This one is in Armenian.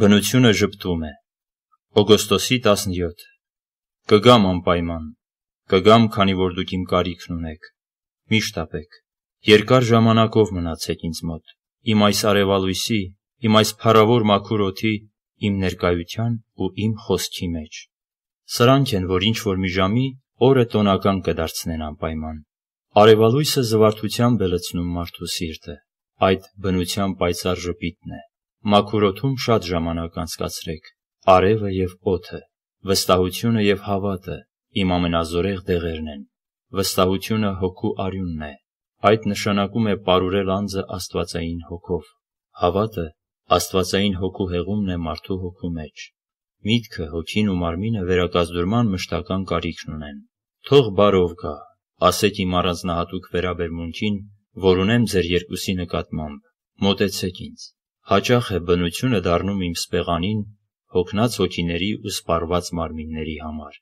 Բնությունը ճպտում է։ Օգոստոսի 17։ Կգամ անպայման։ Կգամ, քանի որ դուք իմ կարիքն ունեք։ Միշտ ապեք։ Երկար ժամանակով մնացեք ինձ մոտ։ Իմ այս արևալույսի, իմ այս փառավոր մաքուր օթի, իմ ներկայության ու իմ խոսքի մեջ։ Սրանք են, որ ինչ որ մի ժամի օրը տոնական կդարձնեն անպայման։ Արևալույսը զվարթությամբ է լցնում մարդու սիրտը։ Այդ բնության պայծառ ժպիտն է Մաքուր օդում շատ ժամանակ անցկացրեք, արևը և օդը, վստահությունը և հավատը իմ ամենազորեղ դեղերն են, վստահությունը հոգու արյունն է, այդ նշանակում է պարուրել անձը աստվածային հոգով, հավատը աստվածային հոգու հեղումն է մարդու հոգու մեջ, միտքը, հոգին ու մարմինը վերակազդուրման մշտական կարիքն ունեն, թող բարով գա, ասեք իմ առանձնահատուկ վերաբերմունքին, որ ունեմ ձեր երկուսի նկատմամբ, մոտեցեք ինձ, Հաճախ է բնությունը դառնում իմ սպեղանին հոգնած հոգիների ու սպառված մարմինների համար։